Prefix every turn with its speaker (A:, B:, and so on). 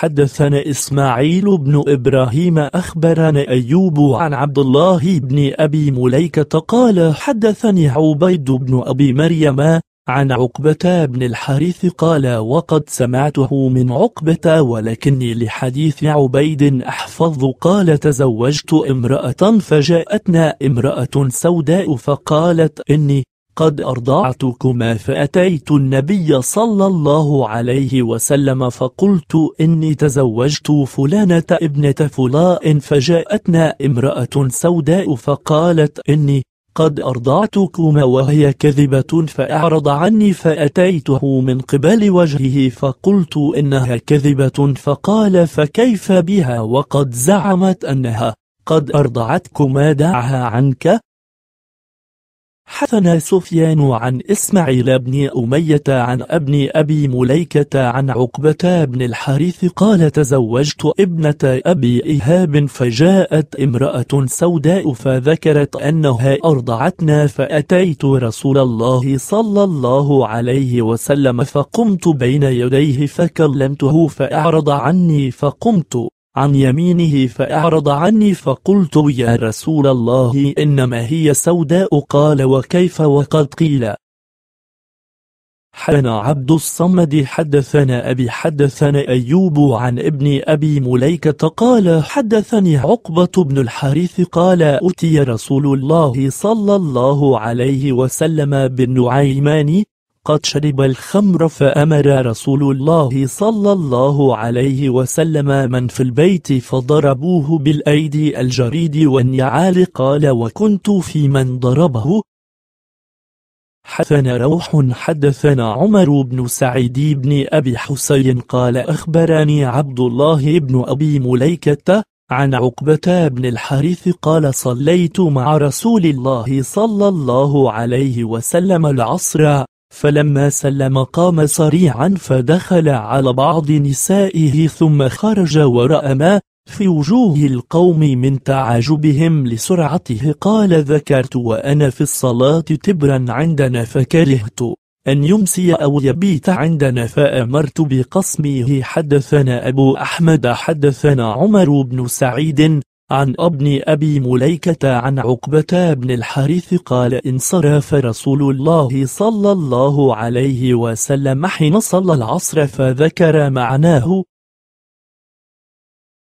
A: حدثنا إسماعيل بن إبراهيم أخبرنا أيوب عن عبد الله بن أبي مليكة قال حدثني عبيد بن أبي مريم عن عقبة بن الحارث قال وقد سمعته من عقبة ولكني لحديث عبيد أحفظ قال تزوجت امرأة فجاءتنا امرأة سوداء فقالت إني قد أرضعتكما فأتيت النبي صلى الله عليه وسلم فقلت إني تزوجت فلانة ابنة فلاء فجاءتنا امرأة سوداء فقالت إني قد أرضعتكما وهي كذبة فأعرض عني فأتيته من قبل وجهه فقلت إنها كذبة فقال فكيف بها وقد زعمت أنها قد أرضعتكما دعها عنك حثنا سفيان عن إسماعيل بن أمية عن ابن أبي مليكة عن عقبة بن الحارث قال تزوجت ابنة أبي إيهاب فجاءت امرأة سوداء فذكرت أنها أرضعتنا فأتيت رسول الله صلى الله عليه وسلم فقمت بين يديه فكلمته فأعرض عني فقمت عن يمينه فأعرض عني فقلت يا رسول الله إنما هي سوداء قال وكيف وقد قيل حنا عبد الصمد حدثنا أبي حدثنا أيوب عن ابن أبي مليكة قال حدثني عقبة بن الحارث قال أتي رسول الله صلى الله عليه وسلم بالنعيمان قد شرب الخمر فأمر رسول الله صلى الله عليه وسلم من في البيت فضربوه بالأيدي الجريد والنعال قال وكنت في من ضربه حدثنا روح حدثنا عمر بن سعيد بن أبي حسين قال أخبرني عبد الله بن أبي مليكة عن عقبة بن الحارث قال صليت مع رسول الله صلى الله عليه وسلم العصر فلما سلم قام صريعا فدخل على بعض نسائه ثم خرج ورأى ما في وجوه القوم من تعجبهم لسرعته قال ذكرت وأنا في الصلاة تبرا عندنا فكرهت أن يمسي أو يبيت عندنا فأمرت بقسمه حدثنا أبو أحمد حدثنا عمر بن سعيد عن ابن أبي مليكة عن عقبة بن الحارث قال انصرف رسول الله صلى الله عليه وسلم حين صلى العصر فذكر معناه